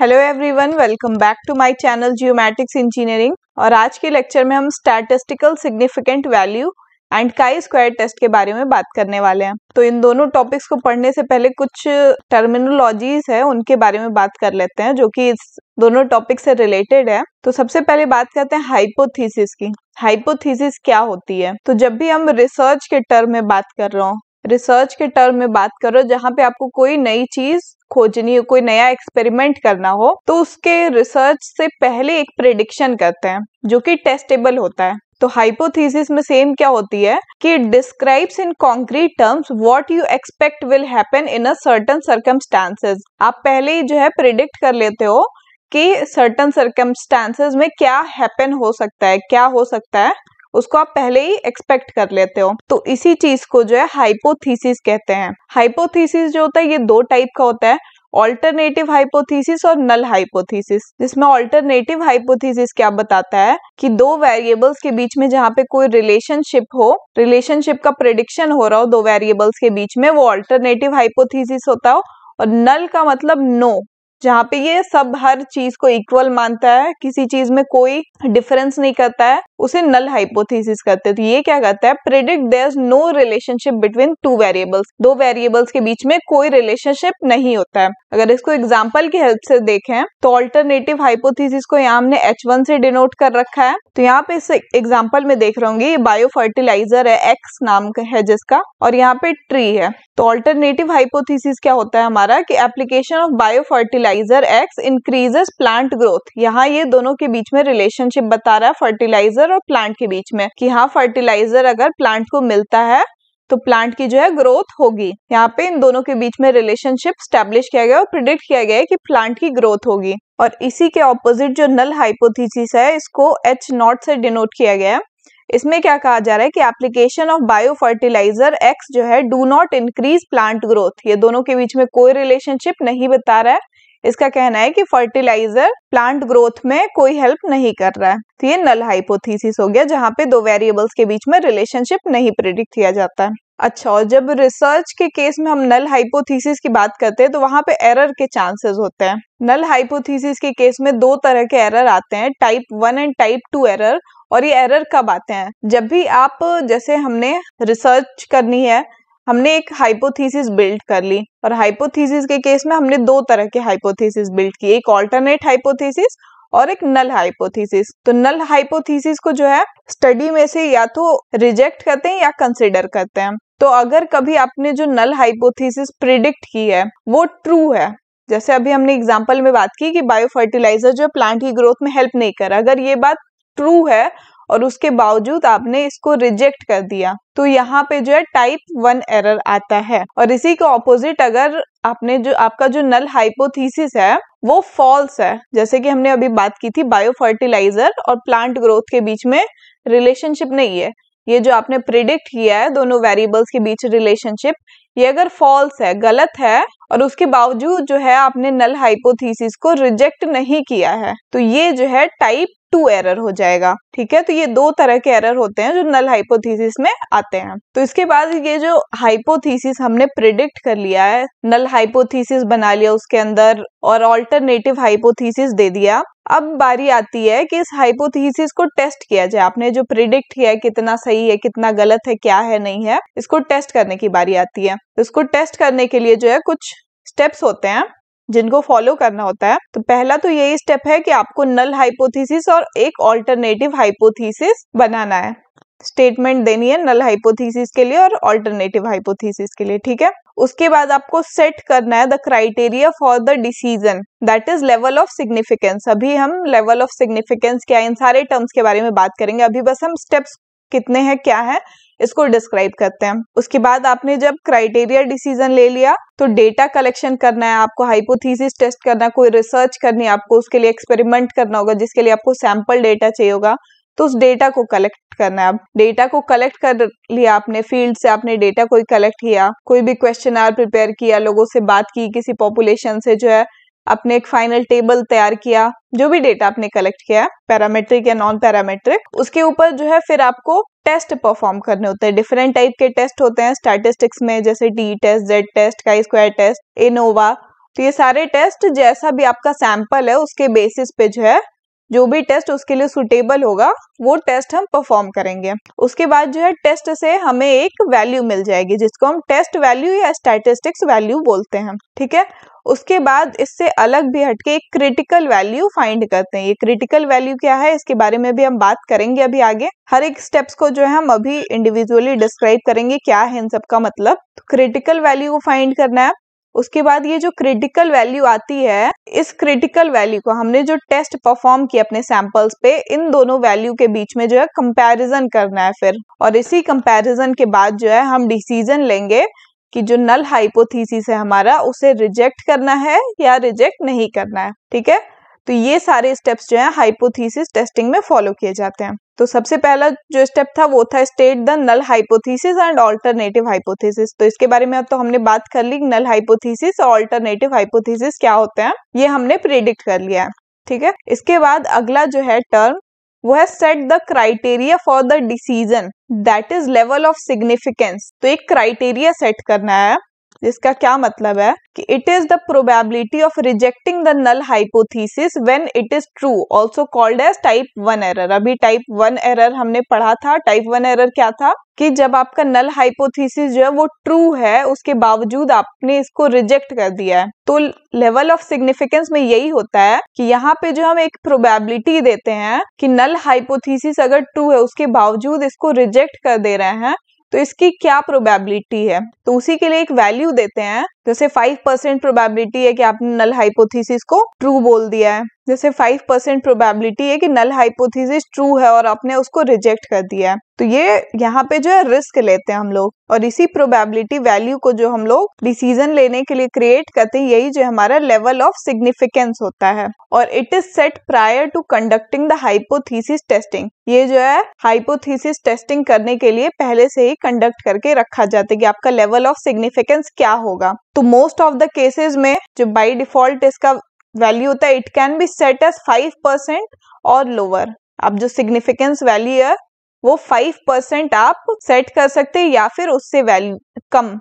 hello everyone welcome back to my channel geomatics engineering और आज के लेक्चर में हम statistical significant value and chi square test के बारे में बात करने वाले हैं तो इन दोनों टॉपिक्स को पढ़ने से पहले कुछ टर्मिनोलॉजीज है उनके बारे में बात कर लेते हैं जो कि इस दोनों टॉपिक से रिलेटेड है तो सबसे पहले बात करते हैं हाइपोथीसिस की हाइपोथीसिस क्या होती है तो जब भी हम रिसर्च के टर्म में बात कर रहा हूँ रिसर्च के टर्म में बात करो जहाँ पे आपको कोई नई चीज खोजनी हो कोई नया एक्सपेरिमेंट करना हो तो उसके रिसर्च से पहले एक प्रेडिक्शन करते हैं जो कि टेस्टेबल होता है तो हाइपोथीसिस में सेम क्या होती है कि describes in concrete terms what you expect will happen in a certain circumstances आप पहले ही जो है प्रिडिक्ट कर लेते हो कि सर्टन सर्कमस्टांसेस में क्या हैपन हो सकता है क्या हो सकता है उसको आप पहले ही एक्सपेक्ट कर लेते हो तो इसी चीज को जो है हाइपोथीसिस कहते हैं हाइपोथीसिस जो होता है ये दो टाइप का होता है ऑल्टरनेटिव हाइपोथीसिस और नल हाइपोथीसिस जिसमें ऑल्टरनेटिव हाइपोथीसिस क्या बताता है कि दो वेरिएबल्स के बीच में जहाँ पे कोई रिलेशनशिप हो रिलेशनशिप का प्रिडिक्शन हो रहा हो दो वेरिएबल्स के बीच में वो ऑल्टरनेटिव हाइपोथीसिस होता हो और नल का मतलब नो no, जहाँ पे ये सब हर चीज को इक्वल मानता है किसी चीज में कोई डिफरेंस नहीं करता है उसे नल हाइपोथेसिस कहते हैं तो ये क्या कहता है predict there is no relationship between two variables दो वेरिएबल्स के बीच में कोई रिलेशनशिप नहीं होता है अगर इसको एग्जाम्पल की हेल्प से देखें तो ऑल्टरनेटिव हाइपोथीसिस को यहाँ हमने एच से डिनोट कर रखा है तो यहाँ पे इस एग्जाम्पल में देख रहा होंगे बायो फर्टिलाइजर है एक्स नाम है जिसका और यहाँ पे ट्री है तो ऑल्टरनेटिव हाइपोथीसिस क्या होता है हमारा कि application of bio fertilizer X increases plant growth यहाँ ये दोनों के बीच में रिलेशनशिप बता रहा है फर्टिलाइजर फर्टिलाइजर और प्लांट के बीच में कि हाँ फर्टिलाइजर अगर प्लांट को मिलता है तो प्लांट की जो है ग्रोथ होगी यहाँ पे इन दोनों के बीच में रिलेशनशिप स्टेब्लिश किया गया और प्रिडिक्ट किया गया है कि प्लांट की ग्रोथ होगी और इसी के ऑपोजिट जो नल हाइपोथीसिस है इसको एच नॉट से डिनोट किया गया है इसमें क्या कहा जा रहा है कि application of bio fertilizer X जो है do not increase plant growth ये दोनों के बीच में कोई रिलेशनशिप नहीं बता रहा है इसका कहना है कि फर्टिलाइजर प्लांट ग्रोथ में कोई हेल्प नहीं कर रहा है तो ये नल हाइपोथीसिस हो गया जहाँ पे दो वेरिएबल्स के बीच में रिलेशनशिप नहीं प्रिडिक्ट किया जाता है अच्छा और जब रिसर्च के केस में हम नल हाइपोथीसिस की बात करते हैं तो वहां पे एरर के चांसेस होते हैं नल हाइपोथीसिस के केस में दो तरह के एरर आते हैं type one and type two error और ये एरर कब आते हैं जब भी आप जैसे हमने रिसर्च करनी है हमने एक हाइपोथीसिस बिल्ड कर ली और हाइपोथीसिस के केस में हमने दो तरह के हाइपोथीसिस बिल्ड की एक ऑल्टरनेट हाइपोथीसिस और एक नल हाइपोथीसिस तो नल हाइपोथीसिस को जो है स्टडी में से या तो रिजेक्ट करते हैं या कंसिडर करते हैं तो अगर कभी आपने जो नल हाइपोथीसिस प्रिडिक्ट की है वो ट्रू है जैसे अभी हमने एग्जाम्पल में बात की कि बायो फर्टिलाइजर जो है प्लांट की ग्रोथ में हेल्प नहीं कर अगर ये बात ट्रू है और उसके बावजूद आपने इसको रिजेक्ट कर दिया तो यहाँ पे जो है टाइप वन एरर आता है और इसी के ऑपोजिट अगर आपने जो आपका जो नल हाइपोथीसिस है वो फॉल्स है जैसे कि हमने अभी बात की थी बायो फर्टिलाइजर और प्लांट ग्रोथ के बीच में रिलेशनशिप नहीं है ये जो आपने प्रिडिक्ट किया है दोनों वेरिएबल्स के बीच रिलेशनशिप ये अगर फॉल्स है गलत है और उसके बावजूद जो है आपने नल हाइपोथीसिस को रिजेक्ट नहीं किया है तो ये जो है टाइप टू एरर हो जाएगा ठीक है तो ये दो तरह के एरर होते हैं जो नल हाइपोथीसिस में आते हैं तो इसके बाद ये जो हाइपोथीसिस हमने प्रिडिक्ट कर लिया है नल हाइपोथीसिस बना लिया उसके अंदर और ऑल्टरनेटिव हाइपोथीसिस दे दिया अब बारी आती है कि इस हाइपोथीसिस को टेस्ट किया जाए आपने जो प्रिडिक्ट किया है कितना सही है कितना गलत है क्या है नहीं है इसको टेस्ट करने की बारी आती है इसको टेस्ट करने के लिए जो है कुछ स्टेप्स होते हैं जिनको फॉलो करना होता है तो पहला तो यही स्टेप है कि आपको नल हाइपोथीसिस और एक ऑल्टरनेटिव हाइपोथीसिस बनाना है स्टेटमेंट देनी है नल हाइपोथीसिस के लिए और ऑल्टरनेटिव हाइपोथीसिस के लिए ठीक है उसके बाद आपको सेट करना है the criteria for the decision that is level of significance अभी हम लेवल ऑफ सिग्निफिकेंस क्या है इन सारे टर्म्स के बारे में बात करेंगे अभी बस हम स्टेप्स कितने हैं क्या है इसको डिस्क्राइब करते हैं उसके बाद आपने जब क्राइटेरिया डिसीजन ले लिया तो डेटा कलेक्शन करना है आपको हाइपोथीसिस टेस्ट करना है कोई रिसर्च करनी है आपको उसके लिए एक्सपेरिमेंट करना होगा जिसके लिए आपको सैंपल डेटा चाहिए होगा तो उस डेटा को कलेक्ट करना है आप डेटा को कलेक्ट कर लिया आपने फील्ड से आपने डेटा कोई कलेक्ट किया कोई भी क्वेश्चन आर प्रिपेयर किया लोगों से बात की किसी पॉपुलेशन से जो है आपने एक फाइनल टेबल तैयार किया जो भी डेटा आपने कलेक्ट किया पैरामेट्रिक या नॉन पैरामेट्रिक उसके ऊपर जो है फिर आपको टेस्ट परफॉर्म करने होते हैं डिफरेंट टाइप के टेस्ट होते हैं स्टैटिस्टिक्स में जैसे T test Z test chi square test ANOVA तो ये सारे टेस्ट जैसा भी आपका सैंपल है उसके बेसिस पे जो है जो भी टेस्ट उसके लिए सुटेबल होगा वो टेस्ट हम परफॉर्म करेंगे उसके बाद जो है टेस्ट से हमें एक वैल्यू मिल जाएगी जिसको हम टेस्ट वैल्यू या स्टैटिस्टिक्स वैल्यू बोलते हैं ठीक है उसके बाद इससे अलग भी हटके एक क्रिटिकल वैल्यू फाइंड करते हैं ये क्रिटिकल वैल्यू क्या है इसके बारे में भी हम बात करेंगे अभी आगे हर एक स्टेप्स को जो है हम अभी इंडिविजुअली डिस्क्राइब करेंगे क्या है इन सब का मतलब क्रिटिकल वैल्यू को फाइंड करना है उसके बाद ये जो क्रिटिकल वैल्यू आती है इस क्रिटिकल वैल्यू को हमने जो टेस्ट परफॉर्म किया अपने सैंपल्स पे इन दोनों वैल्यू के बीच में जो है कंपैरिजन करना है फिर और इसी कंपैरिजन के बाद जो है हम डिसीजन लेंगे कि जो नल हाइपोथीसिस है हमारा उसे रिजेक्ट करना है या रिजेक्ट नहीं करना है ठीक है तो ये सारे स्टेप्स जो है हाइपोथीसिस टेस्टिंग में फॉलो किए जाते हैं तो सबसे पहला जो स्टेप था वो था state the null hypothesis and alternative hypothesis तो इसके बारे में अब तो हमने बात कर ली नल हाइपोथीसिस और ऑल्टरनेटिव हाइपोथीसिस क्या होते हैं ये हमने प्रिडिक्ट कर लिया है ठीक है इसके बाद अगला जो है टर्म वो है set the criteria for the decision that is level of significance तो एक क्राइटेरिया सेट करना है जिसका क्या मतलब है कि it is the probability of rejecting the null hypothesis when it is true also called as type one error अभी टाइप वन एरर हमने पढ़ा था टाइप वन एरर क्या था कि जब आपका नल हाइपोथीसिस जो है वो ट्रू है उसके बावजूद आपने इसको रिजेक्ट कर दिया है तो लेवल ऑफ सिग्निफिकेंस में यही होता है कि यहाँ पे जो हम एक प्रोबेबिलिटी देते हैं कि नल हाइपोथीसिस अगर ट्रू है उसके बावजूद इसको रिजेक्ट कर दे रहे हैं तो इसकी क्या प्रोबेबिलिटी है तो उसी के लिए एक वैल्यू देते हैं जैसे फाइव परसेंट प्रोबेबिलिटी है कि आपने नल हाइपोथीसिस को ट्रू बोल दिया है जैसे फाइव परसेंट प्रोबेबिलिटी है कि नल हाइपोथीसिस ट्रू है और आपने उसको रिजेक्ट कर दिया है तो ये यहाँ पे जो है रिस्क लेते हैं हम लोग और इसी प्रोबेबिलिटी वैल्यू को जो हम लोग डिसीजन लेने के लिए क्रिएट करते हैं यही जो हमारा लेवल ऑफ सिग्निफिकेंस होता है और it is set prior to conducting the hypothesis testing ये जो है हाइपोथीसिस टेस्टिंग करने के लिए पहले से ही कंडक्ट करके रखा जाता है कि आपका लेवल ऑफ सिग्निफिकेंस क्या होगा तो मोस्ट ऑफ द केसेस में जो बाई डिफॉल्ट इसका वैल्यू होता है it can be set as five percent और लोअर अब जो सिग्निफिकेंस वैल्यू है वो फाइव परसेंट आप सेट कर सकते हैं या फिर उससे वैल्यू कम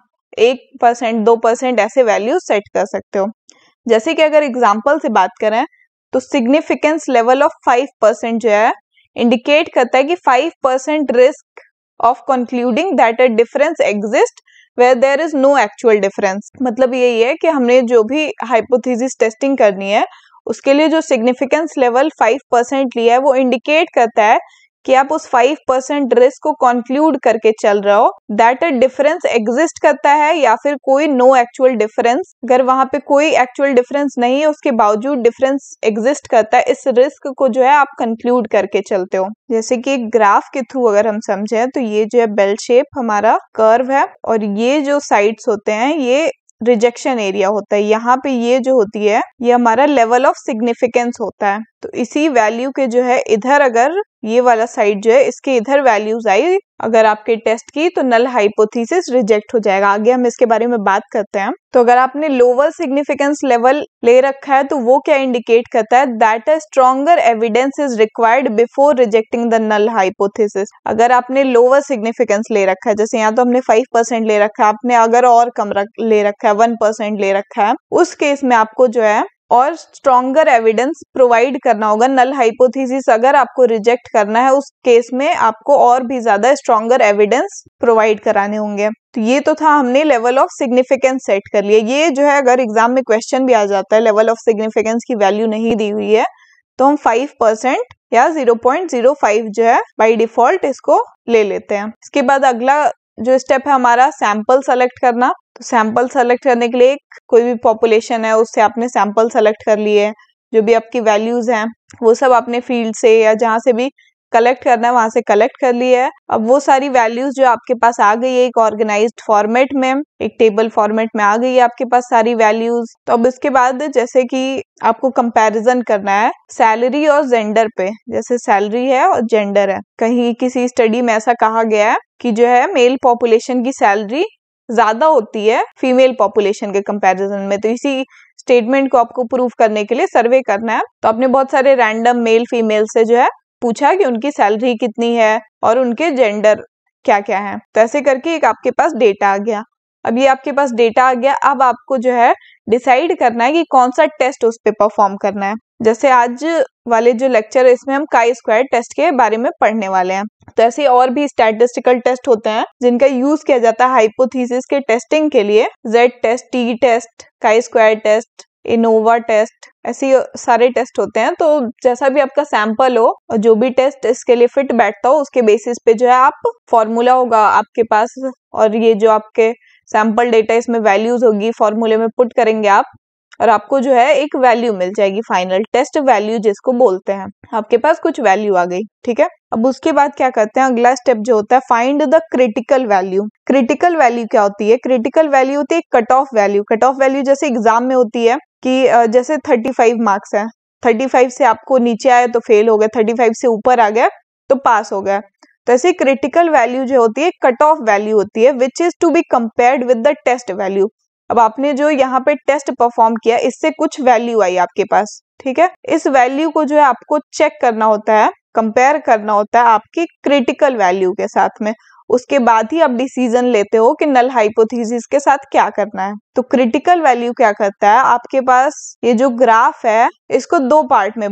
एक परसेंट दो परसेंट ऐसे वैल्यू सेट कर सकते हो जैसे कि अगर एग्जाम्पल से बात करें तो significance level of five percent जो है इंडिकेट करता है कि five percent risk of concluding that a difference exist where there is no actual difference मतलब यही है कि हमने जो भी हाइपोथीसिस टेस्टिंग करनी है उसके लिए जो सिग्निफिकेंस लेवल फाइव परसेंट लिया है वो इंडिकेट करता है कि आप उस फाइव परसेंट रिस्क को कंक्लूड करके चल रहे हो दैट अ डिफरेंस एग्जिस्ट करता है या फिर कोई नो एक्चुअल डिफरेंस अगर वहां पे कोई एक्चुअल डिफरेंस नहीं है उसके बावजूद डिफरेंस एग्जिस्ट करता है इस रिस्क को जो है आप कंक्लूड करके चलते हो जैसे कि ग्राफ के थ्रू अगर हम समझे तो ये जो है बेल शेप हमारा कर्व है और ये जो साइड्स होते हैं ये रिजेक्शन एरिया होता है यहाँ पे ये जो होती है ये हमारा लेवल ऑफ सिग्निफिकेंस होता है तो इसी वैल्यू के जो है इधर अगर ये वाला साइड जो है इसके इधर वैल्यूज आई अगर आपके टेस्ट की तो नल हाइपोथीसिस रिजेक्ट हो जाएगा आगे हम इसके बारे में बात करते हैं तो अगर आपने लोअर सिग्निफिकेंस लेवल ले रखा है तो वो क्या इंडिकेट करता है that a stronger evidence is required before rejecting the null hypothesis अगर आपने लोअर सिग्निफिकेंस ले रखा है जैसे यहाँ तो हमने फाइव परसेंट ले रखा है आपने अगर और कम रख, ले रखा है वन परसेंट ले रखा है उस केस में आपको जो है और स्ट्रॉन्गर एविडेंस प्रोवाइड करना होगा नल हाइपोथीसिस अगर आपको रिजेक्ट करना है उस केस में आपको और भी ज्यादा स्ट्रॉन्गर एविडेंस प्रोवाइड कराने होंगे तो ये तो था हमने लेवल ऑफ सिग्निफिकेंस सेट कर लिया ये जो है अगर एग्जाम में क्वेश्चन भी आ जाता है लेवल ऑफ सिग्निफिकेंस की वैल्यू नहीं दी हुई है तो हम फाइव परसेंट या जीरो पॉइंट जीरो फाइव जो है बाई डिफॉल्ट इसको ले लेते हैं इसके बाद अगला जो स्टेप है हमारा सैंपल सेलेक्ट करना तो सैंपल सेलेक्ट करने के लिए कोई भी पॉपुलेशन है उससे आपने सैंपल सेलेक्ट कर लिए जो भी आपकी वैल्यूज हैं वो सब आपने फील्ड से या जहाँ से भी कलेक्ट करना है वहां से कलेक्ट कर लिया है अब वो सारी वैल्यूज जो आपके पास आ गई है एक ऑर्गेनाइज फॉर्मेट में एक टेबल फॉर्मेट में आ गई है आपके पास सारी वैल्यूज तो अब इसके बाद जैसे कि आपको कंपैरिजन करना है सैलरी और जेंडर पे जैसे सैलरी है और जेंडर है कहीं किसी स्टडी में ऐसा कहा गया है कि जो है मेल पॉपुलेशन की सैलरी ज्यादा होती है फीमेल पॉपुलेशन के कंपैरिजन में तो इसी स्टेटमेंट को आपको प्रूव करने के लिए सर्वे करना है तो आपने बहुत सारे रैंडम मेल फीमेल से जो है पूछा कि उनकी सैलरी कितनी है और उनके जेंडर क्या क्या है तो ऐसे करके एक आपके पास डेटा आ गया अब ये आपके पास डेटा आ गया अब आपको जो है डिसाइड करना है कि कौन सा टेस्ट उस पर परफॉर्म करना है जैसे आज वाले जो लेक्चर है इसमें हम काई स्क्वायर टेस्ट के बारे में पढ़ने वाले हैं तो ऐसे और भी स्टैटिस्टिकल टेस्ट होते हैं जिनका यूज किया जाता है हाइपोथीसिस के टेस्टिंग के लिए Z test T test chi square test ANOVA test ऐसे सारे टेस्ट होते हैं तो जैसा भी आपका सैंपल हो और जो भी टेस्ट इसके लिए फिट बैठता हो उसके बेसिस पे जो है आप फॉर्मूला होगा आपके पास और ये जो आपके सैंपल डेटा इसमें वैल्यूज होगी फॉर्मूले में पुट करेंगे आप और आपको जो है एक वैल्यू मिल जाएगी फाइनल टेस्ट वैल्यू जिसको बोलते हैं आपके पास कुछ वैल्यू आ गई ठीक है अब उसके बाद क्या करते हैं अगला स्टेप जो होता है find the critical value critical value क्या होती है क्रिटिकल वैल्यू होती है cut off value cut off value जैसे एग्जाम में होती है कि जैसे थर्टी फाइव मार्क्स है थर्टी फाइव से आपको नीचे आया तो फेल हो गया थर्टी फाइव से ऊपर आ गया तो पास हो गया तो ऐसे क्रिटिकल वैल्यू जो होती है कट ऑफ वैल्यू होती है which is to be compared with the test value अब आपने जो यहाँ पे टेस्ट परफॉर्म किया इससे कुछ वैल्यू आई आपके पास ठीक है इस वैल्यू को जो है आपको चेक करना होता है कंपेयर करना होता है आपकी क्रिटिकल वैल्यू के साथ में उसके बाद ही आप डिसीजन लेते हो कि नल हाइपोथीसिस के साथ क्या करना है तो क्रिटिकल वैल्यू क्या करता है आपके पास ये जो ग्राफ है इसको दो पार्ट में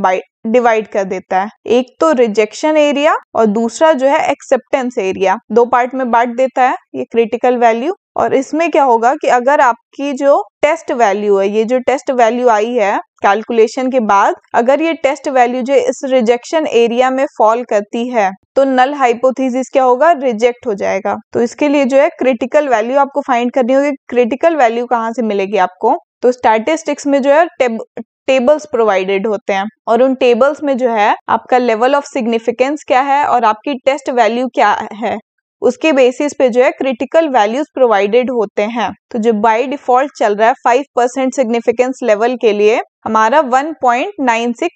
डिवाइड कर देता है एक तो रिजेक्शन एरिया और दूसरा जो है एक्सेप्टेंस एरिया दो पार्ट में बांट देता है ये क्रिटिकल वैल्यू और इसमें क्या होगा कि अगर आपकी जो टेस्ट वैल्यू है ये जो टेस्ट वैल्यू आई है कैलकुलेशन के बाद अगर ये टेस्ट वैल्यू जो इस रिजेक्शन एरिया में फॉल करती है तो नल हाइपोथीसिस क्या होगा रिजेक्ट हो जाएगा तो इसके लिए जो है क्रिटिकल वैल्यू आपको फाइंड करनी होगी क्रिटिकल वैल्यू कहाँ से मिलेगी आपको तो स्टैटिस्टिक्स में जो है टेब, टेबल्स प्रोवाइडेड होते हैं और उन टेबल्स में जो है आपका लेवल ऑफ सिग्निफिकेंस क्या है और आपकी टेस्ट वैल्यू क्या है उसके बेसिस पे जो है क्रिटिकल वैल्यूज प्रोवाइडेड होते हैं तो जो बाय डिफॉल्ट चल रहा है फाइव परसेंट सिग्निफिकेंस लेवल के लिए हमारा 1.96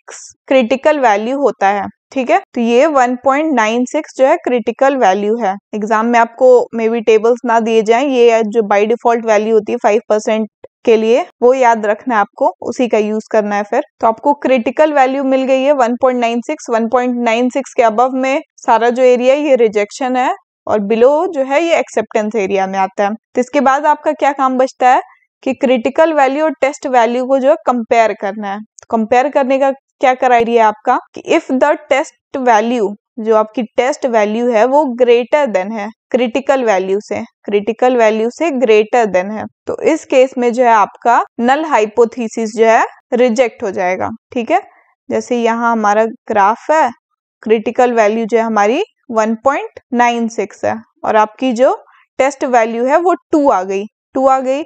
क्रिटिकल वैल्यू होता है ठीक है तो ये 1.96 जो है क्रिटिकल वैल्यू है एग्जाम में आपको मे बी टेबल्स ना दिए जाएं ये जो बाय डिफॉल्ट वैल्यू होती है फाइव परसेंट के लिए वो याद रखना है आपको उसी का यूज करना है फिर तो आपको क्रिटिकल वैल्यू मिल गई है 1.96 1.96 के अब में सारा जो एरिया ये रिजेक्शन है और बिलो जो है ये एक्सेप्टेंस एरिया में आता है तो इसके बाद आपका क्या काम बचता है कि क्रिटिकल वैल्यू और टेस्ट वैल्यू को जो है कंपेयर करना है कंपेयर तो करने का क्या क्राइटेरिया आपका कि इफ द टेस्ट वैल्यू जो आपकी टेस्ट वैल्यू है वो ग्रेटर देन है क्रिटिकल वैल्यू से क्रिटिकल वैल्यू से ग्रेटर देन है तो इस केस में जो है आपका नल हाइपोथीसिस जो है रिजेक्ट हो जाएगा ठीक है जैसे यहाँ हमारा ग्राफ है क्रिटिकल वैल्यू जो है हमारी 1.96 है और आपकी जो टेस्ट वैल्यू है वो टू आ गई टू आ गई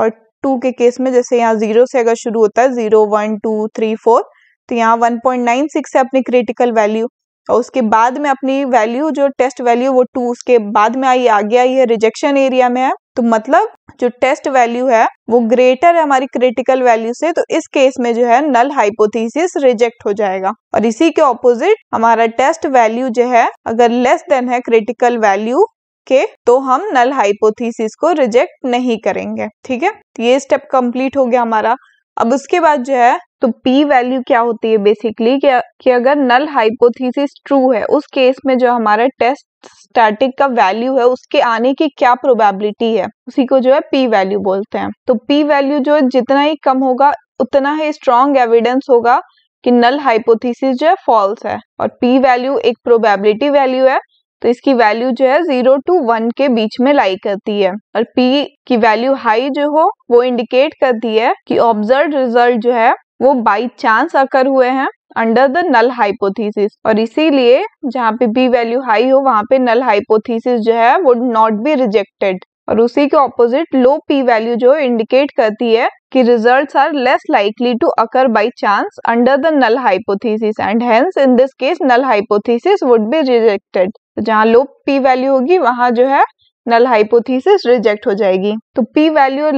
और टू के केस में जैसे यहाँ जीरो से अगर शुरू होता है zero one two three four तो यहाँ वन पॉइंट नाइन सिक्स है अपनी क्रिटिकल वैल्यू और उसके बाद में अपनी वैल्यू जो टेस्ट वैल्यू वो टू उसके बाद में आई आगे आई है रिजेक्शन एरिया में है तो मतलब जो टेस्ट वैल्यू है वो ग्रेटर है हमारी क्रिटिकल वैल्यू से तो इस केस में जो है नल हाइपोथीसिस रिजेक्ट हो जाएगा और इसी के ऑपोजिट हमारा टेस्ट वैल्यू जो है अगर लेस देन है क्रिटिकल वैल्यू के तो हम नल हाइपोथीसिस को रिजेक्ट नहीं करेंगे ठीक है तो ये स्टेप कंप्लीट हो गया हमारा अब उसके बाद जो है तो पी वैल्यू क्या होती है बेसिकली कि, अगर नल हाइपोथीसिस ट्रू है उस केस में जो हमारा टेस्ट स्टैटिक का वैल्यू है उसके आने की क्या प्रोबेबिलिटी है उसी को जो है पी वैल्यू बोलते हैं तो पी वैल्यू जो है जितना ही कम होगा उतना ही स्ट्रॉन्ग एविडेंस होगा कि नल हाइपोथीसिस जो है फॉल्स है और पी वैल्यू एक प्रोबेबिलिटी वैल्यू है तो इसकी वैल्यू जो है जीरो टू वन के बीच में लाई करती है और पी की वैल्यू हाई जो हो वो इंडिकेट करती है कि ऑब्जर्व रिजल्ट जो है वो बाई चांस अकर हुए हैं अंडर द नल हाइपोथीसिस और इसीलिए जहाँ पे बी वैल्यू हाई हो वहाँ पे नल हाइपोथीसिस जो है वुड नॉट बी रिजेक्टेड और उसी के ऑपोजिट लो पी वैल्यू जो इंडिकेट करती है कि results are less likely to occur by chance under the null hypothesis and hence in this case null hypothesis would be rejected जहाँ low P value होगी वहां जो है नल हाइपोथीसिस रिजेक्ट हो जाएगी तो P value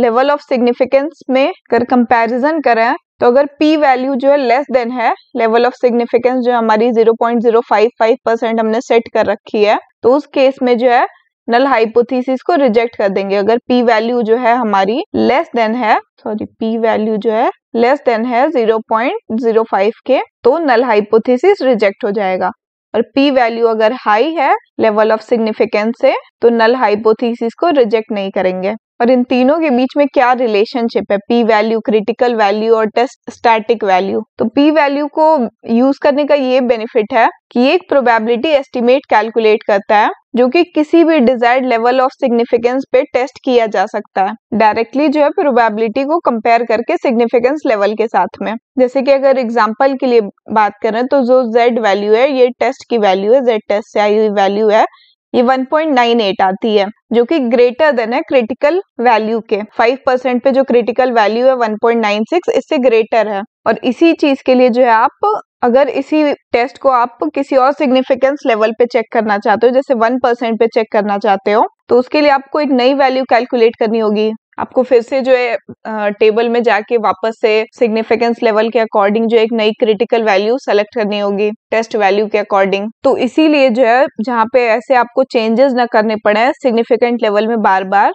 level of significance में अगर कंपैरिजन करें तो अगर पी वैल्यू जो है लेस देन है लेवल ऑफ सिग्निफिकेंस जो हमारी 0.055 परसेंट हमने सेट कर रखी है तो उस केस में जो है नल हाइपोथीसिस को रिजेक्ट कर देंगे अगर पी वैल्यू जो है हमारी लेस देन है सॉरी पी वैल्यू जो है लेस देन है 0.05 के तो नल हाइपोथीसिस रिजेक्ट हो जाएगा और पी वैल्यू अगर हाई है लेवल ऑफ सिग्निफिकेंस से तो नल हाइपोथीसिस को रिजेक्ट नहीं करेंगे और इन तीनों के बीच में क्या रिलेशनशिप है पी वैल्यू क्रिटिकल वैल्यू और टेस्ट स्टैटिक वैल्यू तो पी वैल्यू को यूज करने का ये बेनिफिट है कि एक प्रोबेबिलिटी एस्टिमेट कैलकुलेट करता है जो कि किसी भी डिजायर्ड लेवल ऑफ सिग्निफिकेंस पे टेस्ट किया जा सकता है डायरेक्टली जो है प्रोबेबिलिटी को कंपेयर करके सिग्निफिकेंस लेवल के साथ में जैसे कि अगर एग्जांपल के लिए बात करें तो जो जेड वैल्यू है ये टेस्ट की वैल्यू है जेड टेस्ट से आई हुई वैल्यू है ये 1.98 आती है जो कि ग्रेटर देन है क्रिटिकल वैल्यू के 5 परसेंट पे जो क्रिटिकल वैल्यू है 1.96 इससे ग्रेटर है और इसी चीज के लिए जो है आप अगर इसी टेस्ट को आप किसी और सिग्निफिकेंस लेवल पे चेक करना चाहते हो जैसे वन परसेंट पे चेक करना चाहते हो तो उसके लिए आपको एक नई वैल्यू कैलकुलेट करनी होगी आपको फिर से जो है टेबल में जाके वापस से सिग्निफिकेंस लेवल के अकॉर्डिंग जो एक नई क्रिटिकल वैल्यू सेलेक्ट करनी होगी टेस्ट वैल्यू के अकॉर्डिंग तो इसीलिए जो है जहाँ पे ऐसे आपको चेंजेस ना करने पड़े सिग्निफिकेंट लेवल में बार बार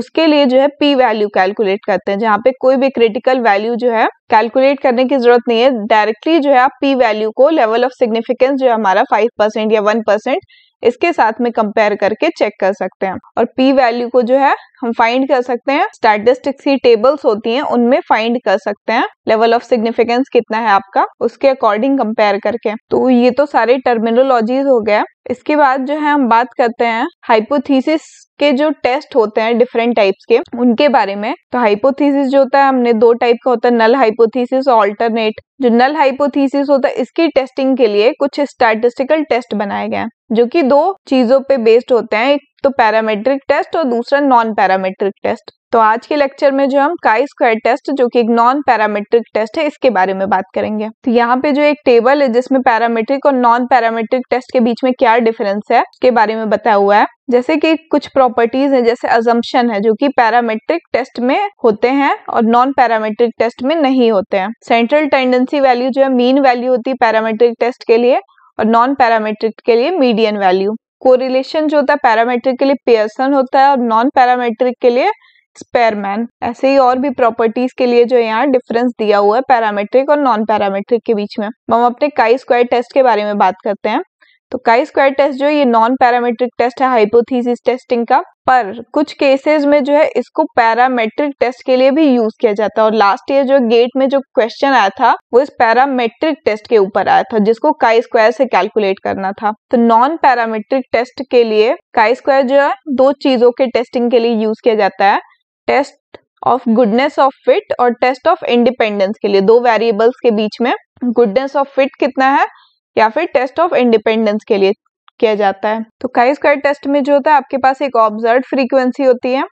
उसके लिए जो है पी वैल्यू कैलकुलेट करते हैं जहाँ पे कोई भी क्रिटिकल वैल्यू जो है कैलकुलेट करने की जरूरत नहीं है डायरेक्टली जो है आप पी वैल्यू को लेवल ऑफ सिग्निफिकेंस जो है हमारा फाइव परसेंट या वन परसेंट इसके साथ में कंपेयर करके चेक कर सकते हैं और पी वैल्यू को जो है हम फाइंड कर सकते हैं स्टैटिस्टिक्स की टेबल्स होती हैं उनमें फाइंड कर सकते हैं लेवल ऑफ सिग्निफिकेंस कितना है आपका उसके अकॉर्डिंग कंपेयर करके तो ये तो सारे टर्मिनोलॉजीज हो गया इसके बाद जो है हम बात करते हैं हाइपोथीसिस के जो टेस्ट होते हैं डिफरेंट टाइप्स के उनके बारे में तो हाइपोथीसिस जो होता है हमने दो टाइप का होता है नल हाइपोथीसिस और ऑल्टरनेट जो नल हाइपोथीसिस होता है इसकी टेस्टिंग के लिए कुछ स्टैटिस्टिकल टेस्ट बनाए गए हैं जो कि दो चीजों पे बेस्ड होते हैं एक तो पैरामेट्रिक टेस्ट और दूसरा नॉन पैरामेट्रिक टेस्ट तो आज के लेक्चर में जो हम काई स्क्वायर टेस्ट जो कि एक नॉन पैरामेट्रिक टेस्ट है इसके बारे में बात करेंगे तो यहाँ पे जो एक टेबल है जिसमें पैरामेट्रिक और नॉन पैरामेट्रिक टेस्ट के बीच में क्या डिफरेंस है उसके बारे में बताया हुआ है जैसे कि कुछ प्रॉपर्टीज हैं जैसे अजम्पशन है जो कि पैरामेट्रिक टेस्ट में होते हैं और नॉन पैरामेट्रिक टेस्ट में नहीं होते हैं सेंट्रल टेंडेंसी वैल्यू जो है मीन वैल्यू होती है पैरामेट्रिक टेस्ट के लिए और नॉन पैरामेट्रिक के लिए मीडियन वैल्यू कोरिलेशन जो होता है पैरामेट्रिक के लिए पियर्सन होता है और नॉन पैरामेट्रिक के लिए स्पेयरमैन ऐसे ही और भी प्रॉपर्टीज के लिए जो यहाँ डिफरेंस दिया हुआ है पैरामेट्रिक और नॉन पैरामेट्रिक के बीच में हम अपने काई स्क्वायर टेस्ट के बारे में बात करते हैं तो काई स्क्वायर टेस्ट जो है ये नॉन पैरामेट्रिक टेस्ट है हाइपोथीसिस टेस्टिंग का पर कुछ केसेस में जो है इसको पैरामेट्रिक टेस्ट के लिए भी यूज किया जाता है और लास्ट ईयर जो गेट में जो क्वेश्चन आया था वो इस पैरामेट्रिक टेस्ट के ऊपर आया था जिसको काई स्क्वायर से कैलकुलेट करना था तो नॉन पैरामेट्रिक टेस्ट के लिए काई स्क्वायर जो है दो चीजों के टेस्टिंग के लिए यूज किया जाता है test of goodness of fit और टेस्ट ऑफ इंडिपेंडेंस के लिए दो वेरिएबल्स के बीच में गुडनेस ऑफ फिट कितना है या फिर टेस्ट ऑफ इंडिपेंडेंस के लिए किया जाता है तो काई स्क्वायर टेस्ट में जो होता है आपके पास एक ऑब्जर्व फ्रीक्वेंसी होती है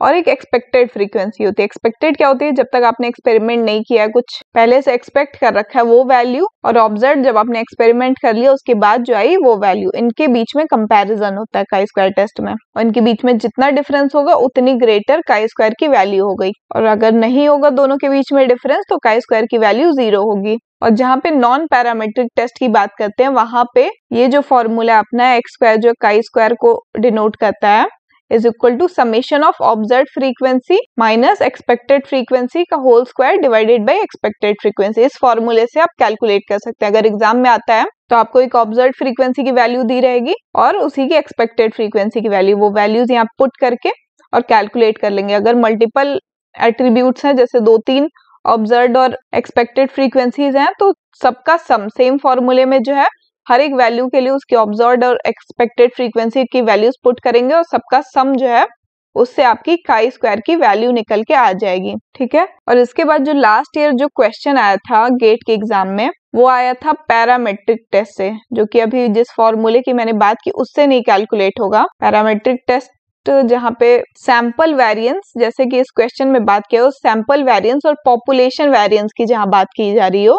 और एक एक्सपेक्टेड फ्रीक्वेंसी होती है एक्सपेक्टेड क्या होती है जब तक आपने एक्सपेरिमेंट नहीं किया कुछ पहले से एक्सपेक्ट कर रखा है वो वैल्यू और ऑब्जर्व जब आपने एक्सपेरिमेंट कर लिया उसके बाद जो आई वो वैल्यू इनके बीच में कंपैरिजन होता है काई स्क्वायर टेस्ट में और इनके बीच में जितना डिफरेंस होगा उतनी ग्रेटर काई स्क्वायर की वैल्यू हो गई और अगर नहीं होगा दोनों के बीच में डिफरेंस तो काई स्क्वायर की वैल्यू जीरो होगी और जहाँ पे नॉन पैरामेट्रिक टेस्ट की बात करते हैं वहां पे ये जो फॉर्मूला अपना एक्स स्क्वायर जो काई स्क्वायर को डिनोट करता है is equal to summation of observe frequency minus expected frequency का whole square divided by expected frequency इस फॉर्मूले से आप कैलकुलेट कर सकते हैं अगर एग्जाम में आता है तो आपको एक ऑब्जर्व फ्रीक्वेंसी की वैल्यू दी रहेगी और उसी की एक्सपेक्टेड फ्रीक्वेंसी की वैल्यू वो वैल्यूज यहाँ पुट करके और कैलकुलेट कर लेंगे अगर मल्टीपल एट्रीब्यूट हैं जैसे दो तीन ऑब्जर्व और एक्सपेक्टेड फ्रीक्वेंसीज हैं तो सबका सम सेम फॉर्मूले में जो है हर एक वैल्यू के लिए उसकी ऑब्जर्व और एक्सपेक्टेड फ्रीक्वेंसी की वैल्यूज पुट करेंगे और सबका सम जो है उससे आपकी काई स्क्वायर की वैल्यू निकल के आ जाएगी ठीक है और इसके बाद जो लास्ट ईयर जो क्वेश्चन आया था गेट के एग्जाम में वो आया था पैरामेट्रिक टेस्ट से जो कि अभी जिस फॉर्मूले की मैंने बात की उससे नहीं कैलकुलेट होगा पैरामेट्रिक टेस्ट जहाँ पे सैंपल वेरिएंस जैसे कि इस क्वेश्चन में बात किया हो सैंपल वेरिएंस और पॉपुलेशन वेरिएंस की जहाँ बात की जा रही हो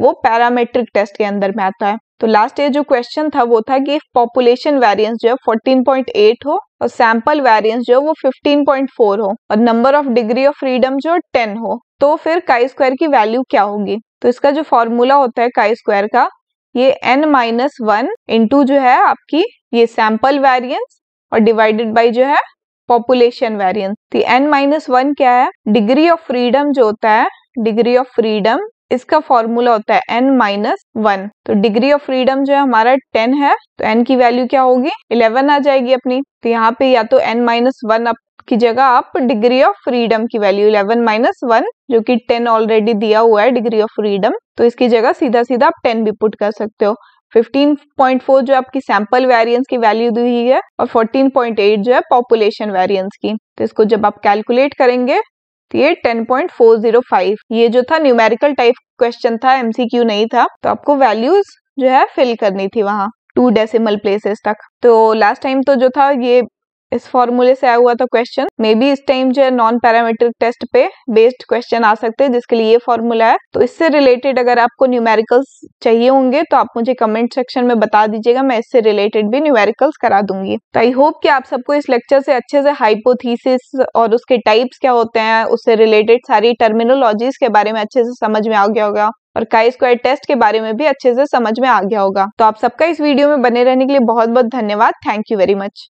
वो पैरामेट्रिक टेस्ट के अंदर में आता है तो लास्ट ईयर जो क्वेश्चन था वो था कि पॉपुलेशन वेरिएंस जो है 14.8 हो और सैंपल वेरिएंस जो है वो 15.4 हो और number of degree of freedom जो 10 हो तो फिर काई स्क्वायर की वैल्यू क्या होगी तो इसका जो फॉर्मूला होता है काई स्क्वायर का ये एन माइनस वन इंटू जो है आपकी ये सैंपल वेरियंस और डिवाइडेड बाई जो है पॉपुलेशन वेरियंस तो एन माइनस वन क्या है डिग्री ऑफ फ्रीडम जो होता है डिग्री ऑफ फ्रीडम इसका फॉर्मूला होता है एन माइनस वन तो डिग्री ऑफ फ्रीडम जो है हमारा टेन है तो एन की वैल्यू क्या होगी इलेवन आ जाएगी अपनी तो यहाँ पे या तो एन माइनस वन की जगह आप डिग्री ऑफ फ्रीडम की वैल्यू इलेवन माइनस वन जो कि टेन ऑलरेडी दिया हुआ है डिग्री ऑफ फ्रीडम तो इसकी जगह सीधा सीधा आप टेन भी पुट कर सकते हो 15.4 जो आपकी सैंपल वेरिएंस की वैल्यू दी हुई है और 14.8 जो है पॉपुलेशन वेरिएंस की तो इसको जब आप कैलकुलेट करेंगे तो ये 10.405 ये जो था न्यूमेरिकल टाइप क्वेश्चन था एमसीक्यू नहीं था तो आपको वैल्यूज जो है फिल करनी थी वहाँ टू डेसिमल प्लेसेस तक तो लास्ट टाइम तो जो था ये इस फॉर्मूले से आया हुआ था क्वेश्चन मे बी इस टाइम जो है नॉन पैरामीट्रिक टेस्ट पे बेस्ड क्वेश्चन आ सकते हैं जिसके लिए ये फॉर्मूला है तो इससे रिलेटेड अगर आपको न्यूमेरिकल्स चाहिए होंगे तो आप मुझे कमेंट सेक्शन में बता दीजिएगा मैं इससे रिलेटेड भी न्यूमेरिकल्स करा दूंगी तो आई होप कि आप सबको इस लेक्चर से अच्छे से हाइपोथीसिस और उसके टाइप्स क्या होते हैं उससे रिलेटेड सारी टर्मिनोलॉजीज के बारे में अच्छे से समझ में आ गया होगा और काई स्क्वायर टेस्ट के बारे में भी अच्छे से समझ में आ गया होगा तो आप सबका इस वीडियो में बने रहने के लिए बहुत बहुत धन्यवाद थैंक यू वेरी मच